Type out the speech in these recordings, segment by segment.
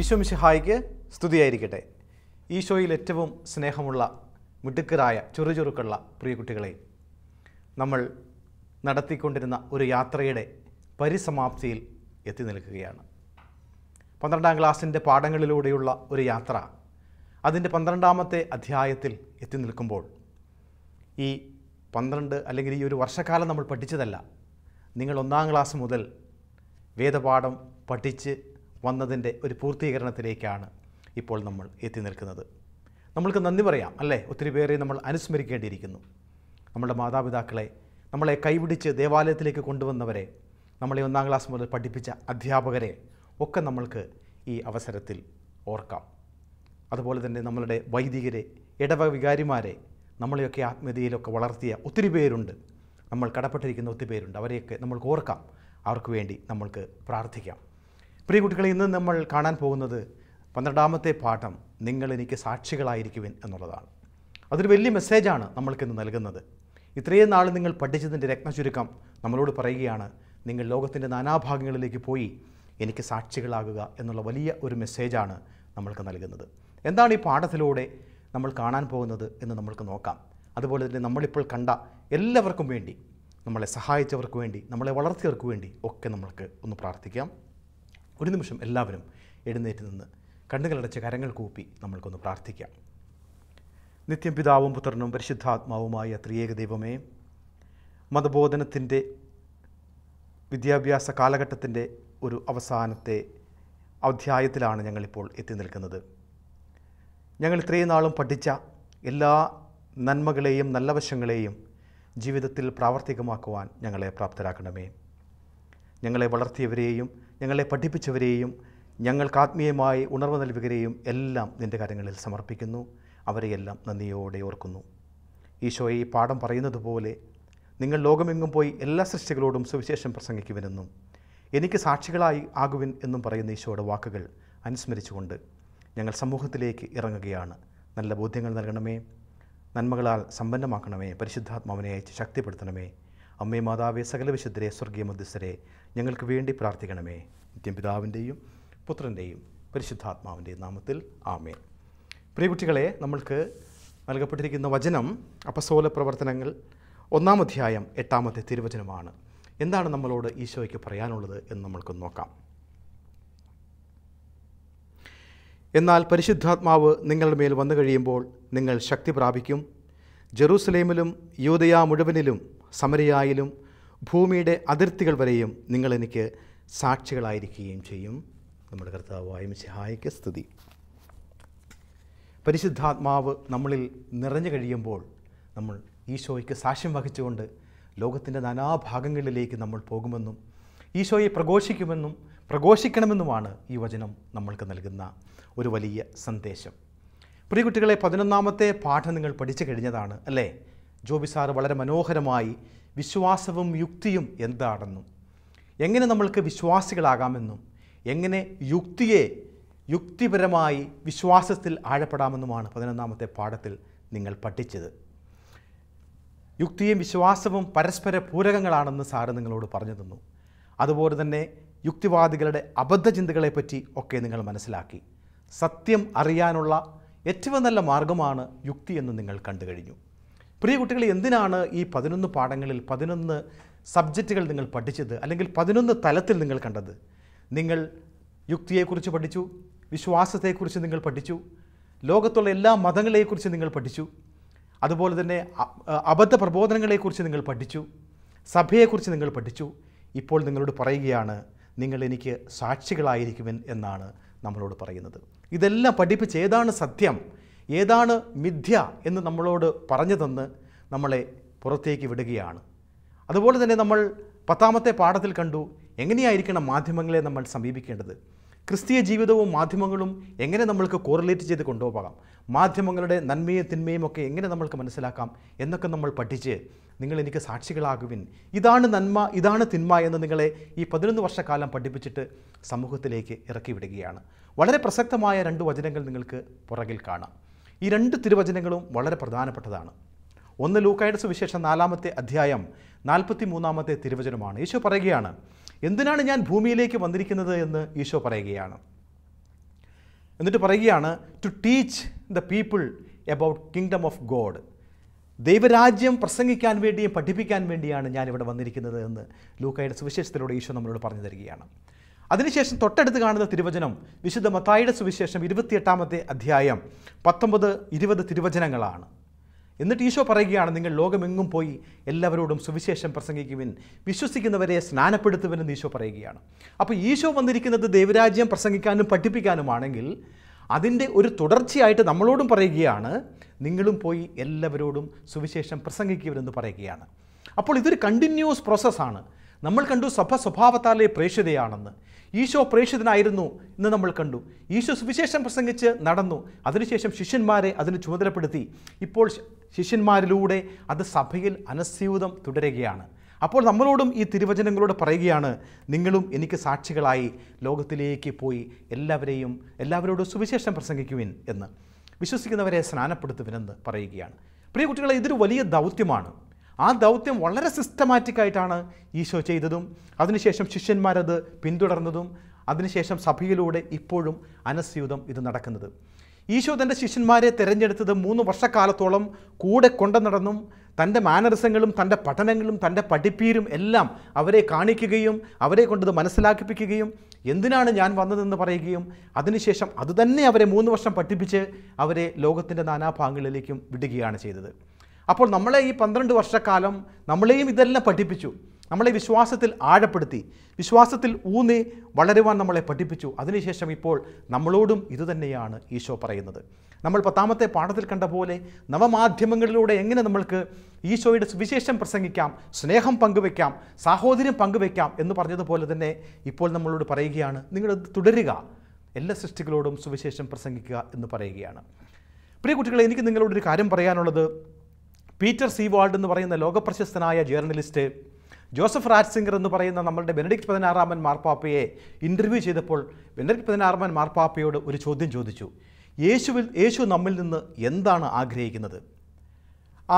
ഈശോ മിശിഹായിക്ക് സ്തുതിയായിരിക്കട്ടെ ഈശോയിൽ ഏറ്റവും സ്നേഹമുള്ള മിടുക്കരായ ചുറുചുറുക്കുള്ള പ്രിയ കുട്ടികളെ നമ്മൾ നടത്തിക്കൊണ്ടിരുന്ന ഒരു യാത്രയുടെ പരിസമാപ്തിയിൽ എത്തി നിൽക്കുകയാണ് പന്ത്രണ്ടാം ക്ലാസ്സിൻ്റെ പാഠങ്ങളിലൂടെയുള്ള ഒരു യാത്ര അതിൻ്റെ പന്ത്രണ്ടാമത്തെ അധ്യായത്തിൽ എത്തി നിൽക്കുമ്പോൾ ഈ പന്ത്രണ്ട് അല്ലെങ്കിൽ ഈ ഒരു വർഷക്കാലം നമ്മൾ പഠിച്ചതല്ല നിങ്ങൾ ഒന്നാം ക്ലാസ് മുതൽ വേദപാഠം പഠിച്ച് വന്നതിൻ്റെ ഒരു പൂർത്തീകരണത്തിലേക്കാണ് ഇപ്പോൾ നമ്മൾ എത്തി നിൽക്കുന്നത് നമ്മൾക്ക് നന്ദി പറയാം അല്ലേ ഒത്തിരി പേരെ നമ്മൾ അനുസ്മരിക്കേണ്ടിയിരിക്കുന്നു നമ്മുടെ മാതാപിതാക്കളെ നമ്മളെ കൈപിടിച്ച് ദേവാലയത്തിലേക്ക് കൊണ്ടുവന്നവരെ നമ്മളെ ഒന്നാം ക്ലാസ് മുതൽ പഠിപ്പിച്ച അധ്യാപകരെ ഒക്കെ നമ്മൾക്ക് ഈ അവസരത്തിൽ ഓർക്കാം അതുപോലെ തന്നെ നമ്മളുടെ വൈദികരെ ഇടവ വികാരിമാരെ നമ്മളെയൊക്കെ ആത്മീയതയിലൊക്കെ വളർത്തിയ ഒത്തിരി പേരുണ്ട് നമ്മൾ കടപ്പെട്ടിരിക്കുന്ന ഒത്തിരി പേരുണ്ട് അവരെയൊക്കെ നമ്മൾക്ക് ഓർക്കാം അവർക്ക് വേണ്ടി നമ്മൾക്ക് പ്രാർത്ഥിക്കാം പ്രിയ കുട്ടികളെ ഇന്ന് നമ്മൾ കാണാൻ പോകുന്നത് പന്ത്രണ്ടാമത്തെ പാഠം നിങ്ങൾ എനിക്ക് സാക്ഷികളായിരിക്കുവിൻ എന്നുള്ളതാണ് അതൊരു വലിയ മെസ്സേജാണ് നമ്മൾക്കിന്ന് നൽകുന്നത് ഇത്രയും നാൾ നിങ്ങൾ പഠിച്ചതിൻ്റെ രത്നചുരുക്കം നമ്മളോട് പറയുകയാണ് നിങ്ങൾ ലോകത്തിൻ്റെ നാനാഭാഗങ്ങളിലേക്ക് പോയി എനിക്ക് സാക്ഷികളാകുക എന്നുള്ള വലിയ ഒരു മെസ്സേജാണ് നമ്മൾക്ക് നൽകുന്നത് എന്താണ് ഈ പാഠത്തിലൂടെ നമ്മൾ കാണാൻ പോകുന്നത് എന്ന് നമ്മൾക്ക് നോക്കാം അതുപോലെ തന്നെ നമ്മളിപ്പോൾ കണ്ട എല്ലാവർക്കും വേണ്ടി നമ്മളെ സഹായിച്ചവർക്ക് വേണ്ടി നമ്മളെ വളർത്തിയവർക്ക് വേണ്ടി ഒക്കെ നമ്മൾക്ക് ഒന്ന് പ്രാർത്ഥിക്കാം ഒരു നിമിഷം എല്ലാവരും എഴുന്നേറ്റ് നിന്ന് കണ്ണുകളടച്ച കരങ്ങൾ കൂപ്പി നമ്മൾക്കൊന്ന് പ്രാർത്ഥിക്കാം നിത്യം പിതാവും പുത്രനും പരിശുദ്ധാത്മാവുമായ ത്രിയേക ദൈവമേ മതബോധനത്തിൻ്റെ വിദ്യാഭ്യാസ കാലഘട്ടത്തിൻ്റെ ഒരു അവസാനത്തെ അധ്യായത്തിലാണ് ഞങ്ങളിപ്പോൾ എത്തി നിൽക്കുന്നത് ഞങ്ങൾ ഇത്രയും നാളും പഠിച്ച എല്ലാ നന്മകളെയും നല്ലവശങ്ങളെയും ജീവിതത്തിൽ പ്രാവർത്തികമാക്കുവാൻ ഞങ്ങളെ പ്രാപ്തരാക്കണമേ ഞങ്ങളെ വളർത്തിയവരെയും ഞങ്ങളെ പഠിപ്പിച്ചവരെയും ഞങ്ങൾക്ക് ആത്മീയമായി ഉണർവ് നൽകുകരെയും എല്ലാം നിൻ്റെ കാര്യങ്ങളിൽ സമർപ്പിക്കുന്നു അവരെയെല്ലാം നന്ദിയോടെ ഓർക്കുന്നു ഈശോയെ ഈ പാഠം പറയുന്നത് പോലെ നിങ്ങൾ ലോകമെങ്ങും പോയി എല്ലാ സൃഷ്ടികളോടും സുവിശേഷം പ്രസംഗിക്കുവനെന്നും എനിക്ക് സാക്ഷികളായി ആകുവിൻ എന്നും പറയുന്ന ഈശോയുടെ വാക്കുകൾ അനുസ്മരിച്ചുകൊണ്ട് ഞങ്ങൾ സമൂഹത്തിലേക്ക് ഇറങ്ങുകയാണ് നല്ല ബോധ്യങ്ങൾ നൽകണമേ നന്മകളാൽ സമ്പന്നമാക്കണമേ പരിശുദ്ധാത്മാവിനെ അയച്ച് ശക്തിപ്പെടുത്തണമേ അമ്മേ മാതാവേ സകല വിശുദ്ധരെ സ്വർഗീയ മധ്യസ്ഥരെ ഞങ്ങൾക്ക് വേണ്ടി പ്രാർത്ഥിക്കണമേ നിത്യപിതാവിൻ്റെയും പുത്രൻ്റെയും പരിശുദ്ധാത്മാവിൻ്റെയും നാമത്തിൽ ആമേൻ കുട്ടികളെ നമ്മൾക്ക് നൽകപ്പെട്ടിരിക്കുന്ന വചനം അപസോല പ്രവർത്തനങ്ങൾ ഒന്നാം അധ്യായം എട്ടാമത്തെ തിരുവചനമാണ് എന്താണ് നമ്മളോട് ഈശോയ്ക്ക് പറയാനുള്ളത് എന്ന് നമ്മൾക്ക് നോക്കാം എന്നാൽ പരിശുദ്ധാത്മാവ് നിങ്ങളുടെ മേൽ വന്നു കഴിയുമ്പോൾ നിങ്ങൾ ശക്തി പ്രാപിക്കും ജെറൂസലേമിലും യൂതയാ മുഴുവനിലും സമരയായിലും ഭൂമിയുടെ അതിർത്തികൾ വരെയും നിങ്ങളെനിക്ക് സാക്ഷികളായിരിക്കുകയും ചെയ്യും നമ്മുടെ കർത്താവായ സഹായിക്ക സ്തുതി പരിശുദ്ധാത്മാവ് നമ്മളിൽ നിറഞ്ഞു കഴിയുമ്പോൾ നമ്മൾ ഈശോയ്ക്ക് സാക്ഷ്യം വഹിച്ചുകൊണ്ട് ലോകത്തിൻ്റെ നാനാഭാഗങ്ങളിലേക്ക് നമ്മൾ പോകുമെന്നും ഈശോയെ പ്രഘോഷിക്കുമെന്നും പ്രഘോഷിക്കണമെന്നുമാണ് ഈ വചനം നമ്മൾക്ക് നൽകുന്ന ഒരു വലിയ സന്ദേശം പ്രിയ കുട്ടികളെ പതിനൊന്നാമത്തെ പാഠം നിങ്ങൾ പഠിച്ചു കഴിഞ്ഞതാണ് അല്ലേ ജോബി സാറ് വളരെ മനോഹരമായി വിശ്വാസവും യുക്തിയും എന്താണെന്നും എങ്ങനെ നമ്മൾക്ക് വിശ്വാസികളാകാമെന്നും എങ്ങനെ യുക്തിയെ യുക്തിപരമായി വിശ്വാസത്തിൽ ആഴപ്പെടാമെന്നുമാണ് പതിനൊന്നാമത്തെ പാഠത്തിൽ നിങ്ങൾ പഠിച്ചത് യുക്തിയും വിശ്വാസവും പരസ്പര പൂരകങ്ങളാണെന്ന് സാറ് നിങ്ങളോട് പറഞ്ഞു തന്നു അതുപോലെ തന്നെ യുക്തിവാദികളുടെ അബദ്ധചിന്തകളെപ്പറ്റി ഒക്കെ നിങ്ങൾ മനസ്സിലാക്കി സത്യം അറിയാനുള്ള ഏറ്റവും നല്ല മാർഗമാണ് യുക്തി എന്ന് നിങ്ങൾ കണ്ടു കഴിഞ്ഞു പ്രിയ കുട്ടികൾ എന്തിനാണ് ഈ പതിനൊന്ന് പാഠങ്ങളിൽ പതിനൊന്ന് സബ്ജക്റ്റുകൾ നിങ്ങൾ പഠിച്ചത് അല്ലെങ്കിൽ പതിനൊന്ന് തലത്തിൽ നിങ്ങൾ കണ്ടത് നിങ്ങൾ യുക്തിയെക്കുറിച്ച് പഠിച്ചു വിശ്വാസത്തെക്കുറിച്ച് നിങ്ങൾ പഠിച്ചു ലോകത്തുള്ള എല്ലാ മതങ്ങളെക്കുറിച്ച് നിങ്ങൾ പഠിച്ചു അതുപോലെ തന്നെ അബദ്ധ പ്രബോധനങ്ങളെക്കുറിച്ച് നിങ്ങൾ പഠിച്ചു സഭയെക്കുറിച്ച് നിങ്ങൾ പഠിച്ചു ഇപ്പോൾ നിങ്ങളോട് പറയുകയാണ് നിങ്ങൾ എനിക്ക് സാക്ഷികളായിരിക്കുമെൻ എന്നാണ് നമ്മളോട് പറയുന്നത് ഇതെല്ലാം പഠിപ്പിച്ച് ഏതാണ് സത്യം ഏതാണ് മിഥ്യ എന്ന് നമ്മളോട് പറഞ്ഞു തന്ന് നമ്മളെ പുറത്തേക്ക് വിടുകയാണ് അതുപോലെ തന്നെ നമ്മൾ പത്താമത്തെ പാഠത്തിൽ കണ്ടു എങ്ങനെയായിരിക്കണം മാധ്യമങ്ങളെ നമ്മൾ സമീപിക്കേണ്ടത് ക്രിസ്തീയ ജീവിതവും മാധ്യമങ്ങളും എങ്ങനെ നമ്മൾക്ക് കോറിലേറ്റ് ചെയ്ത് കൊണ്ടുപോകാം മാധ്യമങ്ങളുടെ നന്മയും തിന്മയും ഒക്കെ എങ്ങനെ നമ്മൾക്ക് മനസ്സിലാക്കാം എന്നൊക്കെ നമ്മൾ പഠിച്ച് നിങ്ങൾ എനിക്ക് സാക്ഷികളാകുവിൻ ഇതാണ് നന്മ ഇതാണ് തിന്മ എന്ന് നിങ്ങളെ ഈ പതിനൊന്ന് വർഷക്കാലം പഠിപ്പിച്ചിട്ട് സമൂഹത്തിലേക്ക് ഇറക്കി വിടുകയാണ് വളരെ പ്രസക്തമായ രണ്ട് വചനങ്ങൾ നിങ്ങൾക്ക് പുറകിൽ കാണാം ഈ രണ്ട് തിരുവചനങ്ങളും വളരെ പ്രധാനപ്പെട്ടതാണ് ഒന്ന് ലൂക്കായുടെ സുവിശേഷം നാലാമത്തെ അധ്യായം നാൽപ്പത്തി മൂന്നാമത്തെ തിരുവചനമാണ് ഈശോ പറയുകയാണ് എന്തിനാണ് ഞാൻ ഭൂമിയിലേക്ക് വന്നിരിക്കുന്നത് എന്ന് ഈശോ പറയുകയാണ് എന്നിട്ട് പറയുകയാണ് to teach the people about kingdom of God ദൈവരാജ്യം പ്രസംഗിക്കാൻ വേണ്ടിയും പഠിപ്പിക്കാൻ വേണ്ടിയാണ് ഞാനിവിടെ വന്നിരിക്കുന്നത് എന്ന് ലൂക്കായുടെ സുവിശേഷത്തിലൂടെ ഈശോ നമ്മളോട് പറഞ്ഞു തരികയാണ് അതിനുശേഷം തൊട്ടടുത്ത് കാണുന്ന തിരുവചനം വിശുദ്ധ മത്തായിയുടെ സുവിശേഷം ഇരുപത്തിയെട്ടാമത്തെ അധ്യായം പത്തൊമ്പത് ഇരുപത് തിരുവചനങ്ങളാണ് എന്നിട്ട് ഈശോ പറയുകയാണ് നിങ്ങൾ ലോകമെങ്ങും പോയി എല്ലാവരോടും സുവിശേഷം പ്രസംഗിക്കുവിൻ വിശ്വസിക്കുന്നവരെ സ്നാനപ്പെടുത്തുവെന്ന് ഈശോ പറയുകയാണ് അപ്പോൾ ഈശോ വന്നിരിക്കുന്നത് ദൈവരാജ്യം പ്രസംഗിക്കാനും പഠിപ്പിക്കാനുമാണെങ്കിൽ അതിൻ്റെ ഒരു തുടർച്ചയായിട്ട് നമ്മളോടും പറയുകയാണ് നിങ്ങളും പോയി എല്ലാവരോടും സുവിശേഷം പ്രസംഗിക്കുവരെന്ന് പറയുകയാണ് അപ്പോൾ ഇതൊരു കണ്ടിന്യൂസ് പ്രോസസ്സാണ് നമ്മൾ കണ്ടു സഭ സ്വഭാവത്താലേ പ്രേക്ഷിതയാണെന്ന് ഈശോ പ്രേക്ഷിതനായിരുന്നു എന്ന് നമ്മൾ കണ്ടു ഈശോ സുവിശേഷം പ്രസംഗിച്ച് നടന്നു അതിനുശേഷം ശിഷ്യന്മാരെ അതിന് ചുമതലപ്പെടുത്തി ഇപ്പോൾ ശിഷ്യന്മാരിലൂടെ അത് സഭയിൽ അനസ്യൂതം തുടരുകയാണ് അപ്പോൾ നമ്മളോടും ഈ തിരുവചനങ്ങളോട് പറയുകയാണ് നിങ്ങളും എനിക്ക് സാക്ഷികളായി ലോകത്തിലേക്ക് പോയി എല്ലാവരെയും എല്ലാവരോടും സുവിശേഷം പ്രസംഗിക്കുവിൻ എന്ന് വിശ്വസിക്കുന്നവരെ സ്നാനപ്പെടുത്തുവിനെന്ന് പറയുകയാണ് പ്രിയ കുട്ടികളെ ഇതൊരു വലിയ ദൗത്യമാണ് ആ ദൗത്യം വളരെ സിസ്റ്റമാറ്റിക്കായിട്ടാണ് ഈശോ ചെയ്തതും അതിനുശേഷം ശിഷ്യന്മാരത് പിന്തുടർന്നതും അതിനുശേഷം സഭയിലൂടെ ഇപ്പോഴും അനസ്യൂതം ഇത് നടക്കുന്നത് ഈശോ തൻ്റെ ശിഷ്യന്മാരെ തിരഞ്ഞെടുത്തത് മൂന്ന് വർഷക്കാലത്തോളം കൂടെ കൊണ്ടു നടന്നും തൻ്റെ മാനറിസങ്ങളും തൻ്റെ പഠനങ്ങളും തൻ്റെ പഠിപ്പീരും എല്ലാം അവരെ കാണിക്കുകയും അവരെ കൊണ്ടത് മനസ്സിലാക്കിപ്പിക്കുകയും എന്തിനാണ് ഞാൻ വന്നതെന്ന് പറയുകയും അതിനുശേഷം അതുതന്നെ അവരെ മൂന്ന് വർഷം പഠിപ്പിച്ച് അവരെ ലോകത്തിൻ്റെ നാനാഭാഗങ്ങളിലേക്കും വിടുകയാണ് ചെയ്തത് അപ്പോൾ നമ്മളെ ഈ പന്ത്രണ്ട് വർഷക്കാലം നമ്മളെയും ഇതെല്ലാം പഠിപ്പിച്ചു നമ്മളെ വിശ്വാസത്തിൽ ആഴപ്പെടുത്തി വിശ്വാസത്തിൽ ഊന്നി വളരുവാൻ നമ്മളെ പഠിപ്പിച്ചു അതിനുശേഷം ഇപ്പോൾ നമ്മളോടും ഇതുതന്നെയാണ് ഈശോ പറയുന്നത് നമ്മൾ പത്താമത്തെ പാഠത്തിൽ കണ്ട പോലെ നവമാധ്യമങ്ങളിലൂടെ എങ്ങനെ നമ്മൾക്ക് ഈശോയുടെ സുവിശേഷം പ്രസംഗിക്കാം സ്നേഹം പങ്കുവെക്കാം സാഹോദര്യം പങ്കുവെക്കാം എന്ന് പറഞ്ഞതുപോലെ തന്നെ ഇപ്പോൾ നമ്മളോട് പറയുകയാണ് നിങ്ങൾ തുടരുക എല്ലാ സൃഷ്ടികളോടും സുവിശേഷം പ്രസംഗിക്കുക എന്ന് പറയുകയാണ് പ്രിയ കുട്ടികളെ എനിക്ക് നിങ്ങളോടൊരു കാര്യം പറയാനുള്ളത് പീറ്റർ സി വാൾഡ് എന്ന് പറയുന്ന ലോകപ്രശസ്തനായ ജേർണലിസ്റ്റ് ജോസഫ് റാറ്റ്സിംഗർ എന്ന് പറയുന്ന നമ്മളുടെ ബെനഡിക്ട് പതിനാറാമൻ മാർപ്പാപ്പയെ ഇൻ്റർവ്യൂ ചെയ്തപ്പോൾ ബെനഡിക്ട് പതിനാറാമൻ മാർപ്പാപ്പയോട് ഒരു ചോദ്യം ചോദിച്ചു യേശുവിൽ യേശു നമ്മിൽ നിന്ന് എന്താണ് ആഗ്രഹിക്കുന്നത്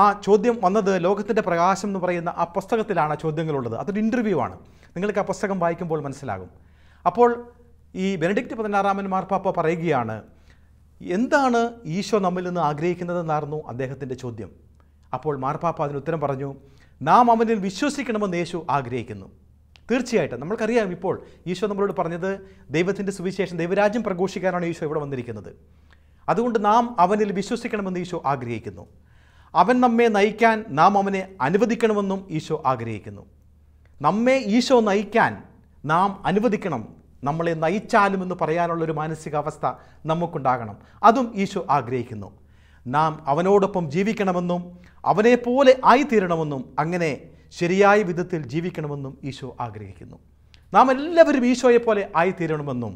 ആ ചോദ്യം വന്നത് ലോകത്തിൻ്റെ പ്രകാശം എന്ന് പറയുന്ന ആ പുസ്തകത്തിലാണ് ചോദ്യങ്ങളുള്ളത് അതൊരു ഇൻ്റർവ്യൂ ആണ് നിങ്ങൾക്ക് ആ പുസ്തകം വായിക്കുമ്പോൾ മനസ്സിലാകും അപ്പോൾ ഈ ബെനഡിക്റ്റ് പതിനാറാമൻ മാർപ്പാപ്പ പറയുകയാണ് എന്താണ് ഈശോ നമ്മിൽ നിന്ന് ആഗ്രഹിക്കുന്നതെന്നായിരുന്നു അദ്ദേഹത്തിൻ്റെ ചോദ്യം അപ്പോൾ മാർപ്പാപ്പ അതിന് ഉത്തരം പറഞ്ഞു നാം അവനിൽ വിശ്വസിക്കണമെന്ന് യേശു ആഗ്രഹിക്കുന്നു തീർച്ചയായിട്ടും നമ്മൾക്കറിയാം ഇപ്പോൾ ഈശോ നമ്മളോട് പറഞ്ഞത് ദൈവത്തിൻ്റെ സുവിശേഷം ദൈവരാജ്യം പ്രഘോഷിക്കാനാണ് ഈശോ ഇവിടെ വന്നിരിക്കുന്നത് അതുകൊണ്ട് നാം അവനിൽ വിശ്വസിക്കണമെന്ന് ഈശോ ആഗ്രഹിക്കുന്നു അവൻ നമ്മെ നയിക്കാൻ നാം അവനെ അനുവദിക്കണമെന്നും ഈശോ ആഗ്രഹിക്കുന്നു നമ്മെ ഈശോ നയിക്കാൻ നാം അനുവദിക്കണം നമ്മളെ നയിച്ചാലും എന്ന് പറയാനുള്ളൊരു മാനസികാവസ്ഥ നമുക്കുണ്ടാകണം അതും ഈശോ ആഗ്രഹിക്കുന്നു നാം അവനോടൊപ്പം ജീവിക്കണമെന്നും അവനെപ്പോലെ ആയിത്തീരണമെന്നും അങ്ങനെ ശരിയായ വിധത്തിൽ ജീവിക്കണമെന്നും ഈശോ ആഗ്രഹിക്കുന്നു നാം എല്ലാവരും ഈശോയെപ്പോലെ ആയിത്തീരണമെന്നും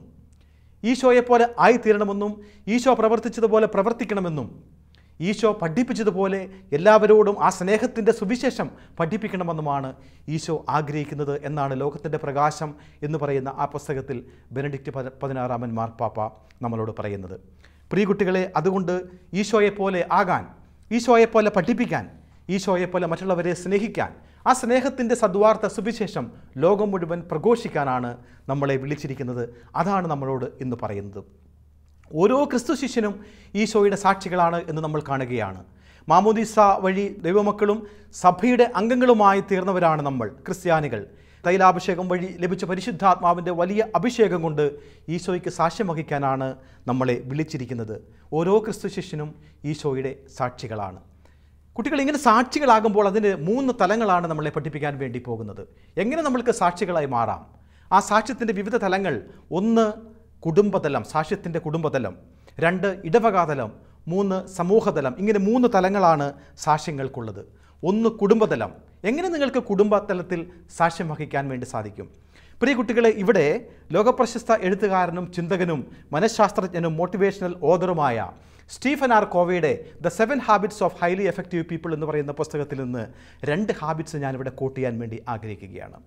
ഈശോയെപ്പോലെ ആയിത്തീരണമെന്നും ഈശോ പ്രവർത്തിച്ചതുപോലെ പ്രവർത്തിക്കണമെന്നും ഈശോ പഠിപ്പിച്ചതുപോലെ എല്ലാവരോടും ആ സ്നേഹത്തിൻ്റെ സുവിശേഷം പഠിപ്പിക്കണമെന്നുമാണ് ഈശോ ആഗ്രഹിക്കുന്നത് എന്നാണ് ലോകത്തിൻ്റെ പ്രകാശം എന്ന് പറയുന്ന ആ പുസ്തകത്തിൽ ബെനഡിക്റ്റ് പതിനാറാമൻ മാർപ്പാപ്പ നമ്മളോട് പറയുന്നത് പ്രിയകുട്ടികളെ അതുകൊണ്ട് ഈശോയെപ്പോലെ ആകാൻ ഈശോയെപ്പോലെ പഠിപ്പിക്കാൻ ഈശോയെപ്പോലെ മറ്റുള്ളവരെ സ്നേഹിക്കാൻ ആ സ്നേഹത്തിൻ്റെ സദ്വാർത്ഥ സുവിശേഷം ലോകം മുഴുവൻ പ്രഘോഷിക്കാനാണ് നമ്മളെ വിളിച്ചിരിക്കുന്നത് അതാണ് നമ്മളോട് ഇന്ന് പറയുന്നത് ഓരോ ക്രിസ്തു ശിഷ്യനും ഈശോയുടെ സാക്ഷികളാണ് എന്ന് നമ്മൾ കാണുകയാണ് മാമോദിസ വഴി ദൈവമക്കളും സഭയുടെ അംഗങ്ങളുമായി തീർന്നവരാണ് നമ്മൾ ക്രിസ്ത്യാനികൾ തൈലാഭിഷേകം വഴി ലഭിച്ച പരിശുദ്ധാത്മാവിൻ്റെ വലിയ അഭിഷേകം കൊണ്ട് ഈശോയ്ക്ക് സാക്ഷ്യം വഹിക്കാനാണ് നമ്മളെ വിളിച്ചിരിക്കുന്നത് ഓരോ ക്രിസ്തു ശിഷ്യനും ഈശോയുടെ സാക്ഷികളാണ് കുട്ടികൾ ഇങ്ങനെ സാക്ഷികളാകുമ്പോൾ അതിന് മൂന്ന് തലങ്ങളാണ് നമ്മളെ പഠിപ്പിക്കാൻ വേണ്ടി പോകുന്നത് എങ്ങനെ നമ്മൾക്ക് സാക്ഷികളായി മാറാം ആ സാക്ഷ്യത്തിൻ്റെ വിവിധ തലങ്ങൾ ഒന്ന് കുടുംബതലം സാക്ഷ്യത്തിൻ്റെ കുടുംബതലം രണ്ട് ഇടവകാതലം മൂന്ന് സമൂഹതലം ഇങ്ങനെ മൂന്ന് തലങ്ങളാണ് സാക്ഷ്യങ്ങൾക്കുള്ളത് ഒന്ന് കുടുംബതലം എങ്ങനെ നിങ്ങൾക്ക് കുടുംബതലത്തിൽ സാക്ഷ്യം വഹിക്കാൻ വേണ്ടി സാധിക്കും പ്രിയ കുട്ടികളെ ഇവിടെ ലോകപ്രശസ്ത എഴുത്തുകാരനും ചിന്തകനും മനഃശാസ്ത്രജ്ഞനും മോട്ടിവേഷണൽ ഓദറുമായ സ്റ്റീഫൻ ആർ കോവയുടെ the seven habits of highly effective people എന്ന് പറയുന്ന പുസ്തകത്തിൽ നിന്ന് രണ്ട് ഹാബിറ്റ്സ് ഞാനിവിടെ കോട്ട് ചെയ്യാൻ വേണ്ടി ആഗ്രഹിക്കുകയാണ്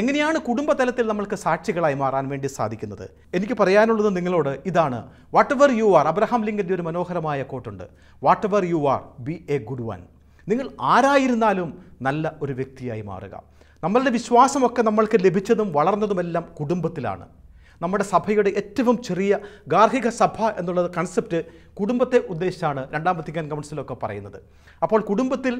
എങ്ങനെയാണ് കുടുംബതലത്തിൽ നമ്മൾക്ക് സാക്ഷികളായി മാറാൻ വേണ്ടി സാധിക്കുന്നത് എനിക്ക് പറയാനുള്ളത് നിങ്ങളോട് ഇതാണ് whatever you are Abraham ലിങ്കൻ്റെ ഒരു മനോഹരമായ കോട്ടുണ്ട് whatever you are be a good one നിങ്ങൾ ആരായിരുന്നാലും നല്ല ഒരു വ്യക്തിയായി മാറുക നമ്മളുടെ വിശ്വാസമൊക്കെ നമ്മൾക്ക് ലഭിച്ചതും വളർന്നതുമെല്ലാം കുടുംബത്തിലാണ് നമ്മുടെ സഭയുടെ ഏറ്റവും ചെറിയ ഗാർഹിക സഭ എന്നുള്ളത് കൺസെപ്റ്റ് കുടുംബത്തെ ഉദ്ദേശിച്ചാണ് രണ്ടാം വത്തിക്കാൻ കൗൺസിലൊക്കെ പറയുന്നത് അപ്പോൾ കുടുംബത്തിൽ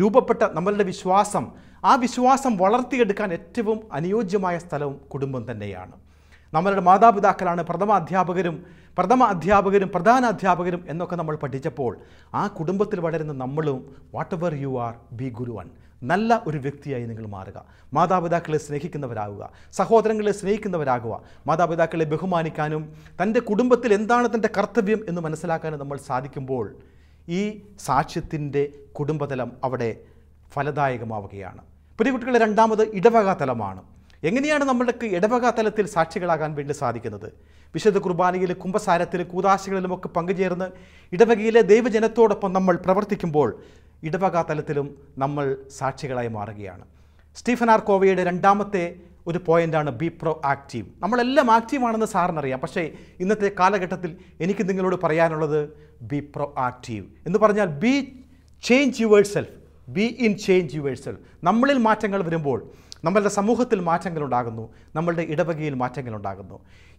രൂപപ്പെട്ട നമ്മളുടെ വിശ്വാസം ആ വിശ്വാസം വളർത്തിയെടുക്കാൻ ഏറ്റവും അനുയോജ്യമായ സ്ഥലവും കുടുംബം തന്നെയാണ് നമ്മളുടെ മാതാപിതാക്കളാണ് പ്രഥമ അധ്യാപകരും പ്രഥമ അധ്യാപകരും പ്രധാന അധ്യാപകരും എന്നൊക്കെ നമ്മൾ പഠിച്ചപ്പോൾ ആ കുടുംബത്തിൽ വളരുന്ന നമ്മളും whatever you are be good one നല്ല ഒരു വ്യക്തിയായി നിങ്ങൾ മാറുക മാതാപിതാക്കളെ സ്നേഹിക്കുന്നവരാകുക സഹോദരങ്ങളെ സ്നേഹിക്കുന്നവരാകുക മാതാപിതാക്കളെ ബഹുമാനിക്കാനും തൻ്റെ കുടുംബത്തിൽ എന്താണ് തൻ്റെ കർത്തവ്യം എന്ന് മനസ്സിലാക്കാനും നമ്മൾ സാധിക്കുമ്പോൾ ഈ സാക്ഷ്യത്തിൻ്റെ കുടുംബതലം അവിടെ ഫലദായകമാവുകയാണ് പുതിയ കുട്ടികളെ രണ്ടാമത് ഇടവക തലമാണ് എങ്ങനെയാണ് നമ്മൾക്ക് ഇടവക തലത്തിൽ സാക്ഷികളാകാൻ വേണ്ടി സാധിക്കുന്നത് വിശുദ്ധ കുർബാനയിലെ കുംഭസാരത്തിലെ കൂതാശകളിലുമൊക്കെ പങ്കുചേർന്ന് ഇടവകയിലെ ദൈവജനത്തോടൊപ്പം നമ്മൾ പ്രവർത്തിക്കുമ്പോൾ ഇടവക തലത്തിലും നമ്മൾ സാക്ഷികളായി മാറുകയാണ് സ്റ്റീഫൻ ആർ കോവയുടെ രണ്ടാമത്തെ ഒരു പോയിൻ്റാണ് ബി പ്രോ ആക്റ്റീവ് നമ്മളെല്ലാം ആക്റ്റീവാണെന്ന് സാറിനറിയാം പക്ഷേ ഇന്നത്തെ കാലഘട്ടത്തിൽ എനിക്ക് നിങ്ങളോട് പറയാനുള്ളത് ബി പ്രോ ആക്റ്റീവ് എന്ന് പറഞ്ഞാൽ be change yourself be in change yourself നമ്മളിൽ മാറ്റങ്ങൾ വരുമ്പോൾ നമ്മളുടെ സമൂഹത്തിൽ മാറ്റങ്ങൾ ഉണ്ടാകുന്നു നമ്മളുടെ ഇടവകയിൽ മാറ്റങ്ങൾ ഉണ്ടാകുന്നു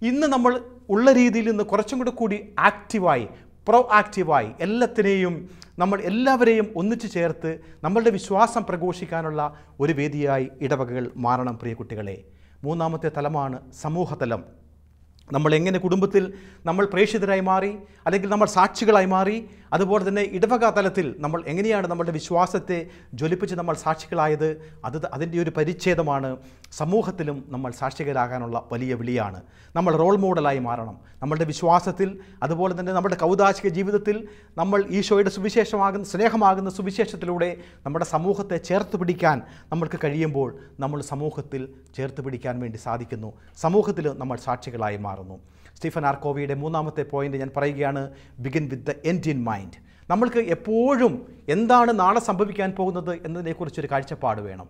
ഇന്ന് നമ്മൾ ഉള്ള രീതിയിൽ നിന്ന് കുറച്ചും കൂടെ കൂടി ആക്റ്റീവായി പ്രോ ആക്റ്റീവായി എല്ലാത്തിനെയും നമ്മൾ എല്ലാവരെയും ഒന്നിച്ചു ചേർത്ത് നമ്മളുടെ വിശ്വാസം പ്രഘോഷിക്കാനുള്ള ഒരു വേദിയായി ഇടവകകൾ മാറണം പ്രിയ കുട്ടികളെ മൂന്നാമത്തെ തലമാണ് സമൂഹതലം നമ്മൾ എങ്ങനെ കുടുംബത്തിൽ നമ്മൾ പ്രേക്ഷിതരായി മാറി അല്ലെങ്കിൽ നമ്മൾ സാക്ഷികളായി മാറി അതുപോലെ തന്നെ ഇടവക തലത്തിൽ നമ്മൾ എങ്ങനെയാണ് നമ്മളുടെ വിശ്വാസത്തെ ജ്വലിപ്പിച്ച് നമ്മൾ സാക്ഷികളായത് അത് അതിൻ്റെ ഒരു പരിച്ഛേദമാണ് സമൂഹത്തിലും നമ്മൾ സാക്ഷികരാകാനുള്ള വലിയ വിളിയാണ് നമ്മൾ റോൾ മോഡലായി മാറണം നമ്മളുടെ വിശ്വാസത്തിൽ അതുപോലെ തന്നെ നമ്മുടെ കൗതാശിക ജീവിതത്തിൽ നമ്മൾ ഈശോയുടെ സുവിശേഷമാകുന്ന സ്നേഹമാകുന്ന സുവിശേഷത്തിലൂടെ നമ്മുടെ സമൂഹത്തെ ചേർത്ത് പിടിക്കാൻ നമ്മൾക്ക് കഴിയുമ്പോൾ നമ്മൾ സമൂഹത്തിൽ ചേർത്ത് പിടിക്കാൻ വേണ്ടി സാധിക്കുന്നു സമൂഹത്തിൽ നമ്മൾ സാക്ഷികളായി മാറുന്നു സ്റ്റീഫൻ ആർക്കോവിയുടെ മൂന്നാമത്തെ പോയിന്റ് ഞാൻ പറയുകയാണ് begin with the end in mind mind നമ്മൾക്ക് എപ്പോഴും എന്താണ് നാളെ സംഭവിക്കാൻ പോകുന്നത് എന്നതിനെക്കുറിച്ചൊരു കാഴ്ചപ്പാട് വേണം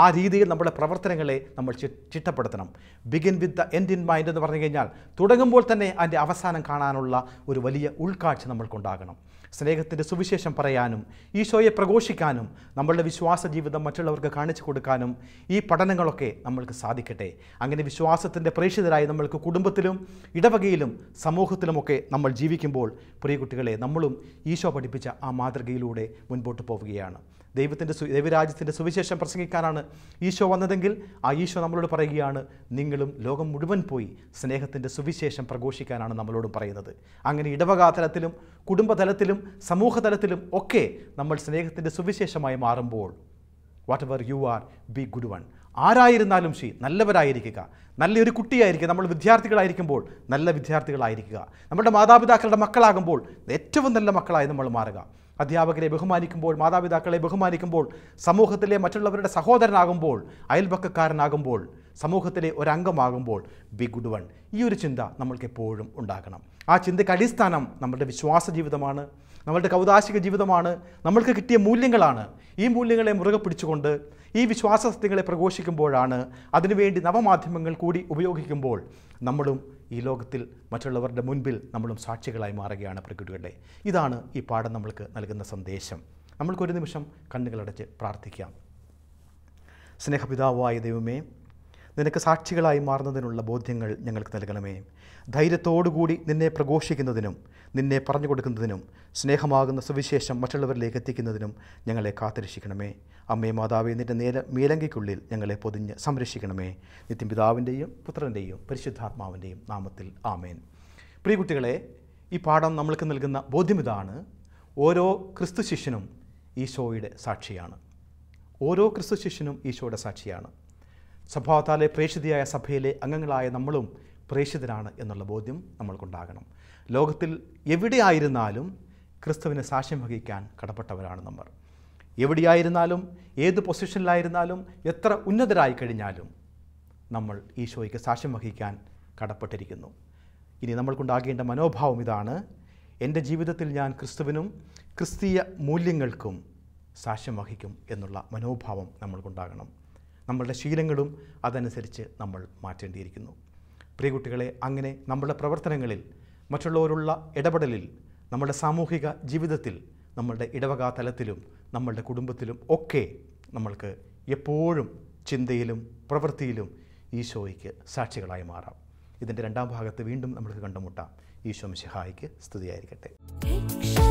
ആ രീതിയിൽ നമ്മുടെ പ്രവർത്തനങ്ങളെ നമ്മൾ ചിട്ടപ്പെടുത്തണം begin with the end in mind എന്ന് പറഞ്ഞു കഴിഞ്ഞാൽ തുടങ്ങുമ്പോൾ തന്നെ അതിൻ്റെ അവസാനം കാണാനുള്ള ഒരു വലിയ ഉൾക്കാഴ്ച നമ്മൾക്കുണ്ടാകണം സ്നേഹത്തിൻ്റെ സുവിശേഷം പറയാനും ഈശോയെ പ്രഘോഷിക്കാനും നമ്മളുടെ വിശ്വാസ ജീവിതം മറ്റുള്ളവർക്ക് കാണിച്ചു കൊടുക്കാനും ഈ പഠനങ്ങളൊക്കെ നമ്മൾക്ക് സാധിക്കട്ടെ അങ്ങനെ വിശ്വാസത്തിൻ്റെ പ്രേക്ഷിതരായി നമ്മൾക്ക് കുടുംബത്തിലും ഇടവകയിലും സമൂഹത്തിലുമൊക്കെ നമ്മൾ ജീവിക്കുമ്പോൾ പ്രിയ കുട്ടികളെ നമ്മളും ഈശോ പഠിപ്പിച്ച ആ മാതൃകയിലൂടെ മുൻപോട്ട് പോവുകയാണ് ദൈവത്തിൻ്റെ ദൈവരാജ്യത്തിൻ്റെ സുവിശേഷം പ്രസംഗിക്കാനാണ് ഈശോ വന്നതെങ്കിൽ ആ ഈശോ നമ്മളോട് പറയുകയാണ് നിങ്ങളും ലോകം മുഴുവൻ പോയി സ്നേഹത്തിൻ്റെ സുവിശേഷം പ്രഘോഷിക്കാനാണ് നമ്മളോട് പറയുന്നത് അങ്ങനെ ഇടവകാതലത്തിലും കുടുംബതലത്തിലും സമൂഹതലത്തിലും ഒക്കെ നമ്മൾ സ്നേഹത്തിൻ്റെ സുവിശേഷമായി മാറുമ്പോൾ whatever you are be good one ആരായിരുന്നാലും ശരി നല്ലവരായിരിക്കുക നല്ലൊരു കുട്ടിയായിരിക്കുക നമ്മൾ വിദ്യാർത്ഥികളായിരിക്കുമ്പോൾ നല്ല വിദ്യാർത്ഥികളായിരിക്കുക നമ്മുടെ മാതാപിതാക്കളുടെ മക്കളാകുമ്പോൾ ഏറ്റവും നല്ല മക്കളായി നമ്മൾ മാറുക അധ്യാപകരെ ബഹുമാനിക്കുമ്പോൾ മാതാപിതാക്കളെ ബഹുമാനിക്കുമ്പോൾ സമൂഹത്തിലെ മറ്റുള്ളവരുടെ സഹോദരനാകുമ്പോൾ അയൽപക്കക്കാരനാകുമ്പോൾ സമൂഹത്തിലെ ഒരംഗമാകുമ്പോൾ ബി ഗുഡ് വൺ ഈ ഒരു ചിന്ത നമ്മൾക്ക് എപ്പോഴും ഉണ്ടാകണം ആ ചിന്തയ്ക്ക് അടിസ്ഥാനം നമ്മുടെ വിശ്വാസ ജീവിതമാണ് നമ്മളുടെ കൗതാശിക ജീവിതമാണ് നമ്മൾക്ക് കിട്ടിയ മൂല്യങ്ങളാണ് ഈ മൂല്യങ്ങളെ മുറുകെ പിടിച്ചുകൊണ്ട് ഈ വിശ്വാസ സത്യങ്ങളെ പ്രഘോഷിക്കുമ്പോഴാണ് അതിനുവേണ്ടി നവമാധ്യമങ്ങൾ കൂടി ഉപയോഗിക്കുമ്പോൾ നമ്മളും ഈ ലോകത്തിൽ മറ്റുള്ളവരുടെ മുൻപിൽ നമ്മളും സാക്ഷികളായി മാറുകയാണ് പ്രകൃതികളുടെ ഇതാണ് ഈ പാഠം നമ്മൾക്ക് നൽകുന്ന സന്ദേശം നമ്മൾക്കൊരു നിമിഷം കണ്ണുകളടച്ച് പ്രാർത്ഥിക്കാം സ്നേഹപിതാവായ ദൈവമേ നിനക്ക് സാക്ഷികളായി മാറുന്നതിനുള്ള ബോധ്യങ്ങൾ ഞങ്ങൾക്ക് നൽകണമേ ധൈര്യത്തോടുകൂടി നിന്നെ പ്രഘോഷിക്കുന്നതിനും നിന്നെ പറഞ്ഞു കൊടുക്കുന്നതിനും സ്നേഹമാകുന്ന സുവിശേഷം മറ്റുള്ളവരിലേക്ക് എത്തിക്കുന്നതിനും ഞങ്ങളെ കാത്തിരക്ഷിക്കണമേ അമ്മേ മാതാവേ നിൻ്റെ നേല മേലങ്കയ്ക്കുള്ളിൽ ഞങ്ങളെ പൊതിഞ്ഞ് സംരക്ഷിക്കണമേ നിത്യം പിതാവിൻ്റെയും പുത്രൻ്റെയും പരിശുദ്ധാത്മാവിൻ്റെയും നാമത്തിൽ ആമേൻ പ്രിയ കുട്ടികളെ ഈ പാഠം നമ്മൾക്ക് നൽകുന്ന ബോധ്യം ഇതാണ് ഓരോ ക്രിസ്തു ശിഷ്യനും ഈശോയുടെ സാക്ഷിയാണ് ഓരോ ക്രിസ്തു ശിഷ്യനും ഈശോയുടെ സാക്ഷിയാണ് സ്വഭാവത്താലെ പ്രേക്ഷിതയായ സഭയിലെ അംഗങ്ങളായ നമ്മളും പ്രേഷിതരാണ് എന്നുള്ള ബോധ്യം നമ്മൾക്കുണ്ടാകണം ലോകത്തിൽ എവിടെയായിരുന്നാലും ക്രിസ്തുവിന് സാക്ഷ്യം വഹിക്കാൻ കടപ്പെട്ടവരാണ് നമ്മൾ എവിടെയായിരുന്നാലും ഏത് പൊസിഷനിലായിരുന്നാലും എത്ര ഉന്നതരായി കഴിഞ്ഞാലും നമ്മൾ ഈശോയ്ക്ക് സാക്ഷ്യം വഹിക്കാൻ കടപ്പെട്ടിരിക്കുന്നു ഇനി നമ്മൾക്കുണ്ടാകേണ്ട മനോഭാവം ഇതാണ് എൻ്റെ ജീവിതത്തിൽ ഞാൻ ക്രിസ്തുവിനും ക്രിസ്തീയ മൂല്യങ്ങൾക്കും സാക്ഷ്യം വഹിക്കും എന്നുള്ള മനോഭാവം നമ്മൾക്കുണ്ടാകണം നമ്മളുടെ ശീലങ്ങളും അതനുസരിച്ച് നമ്മൾ മാറ്റേണ്ടിയിരിക്കുന്നു പ്രിയ കുട്ടികളെ അങ്ങനെ നമ്മുടെ പ്രവർത്തനങ്ങളിൽ മറ്റുള്ളവരുള്ള ഇടപെടലിൽ നമ്മുടെ സാമൂഹിക ജീവിതത്തിൽ നമ്മളുടെ ഇടവകാ തലത്തിലും നമ്മളുടെ കുടുംബത്തിലും ഒക്കെ നമ്മൾക്ക് എപ്പോഴും ചിന്തയിലും പ്രവൃത്തിയിലും ഈശോയ്ക്ക് സാക്ഷികളായി മാറാം ഇതിൻ്റെ രണ്ടാം ഭാഗത്ത് വീണ്ടും നമ്മൾക്ക് കണ്ടുമുട്ടാം ഈശോ മിശിഹായിക്ക് സ്തുതിയായിരിക്കട്ടെ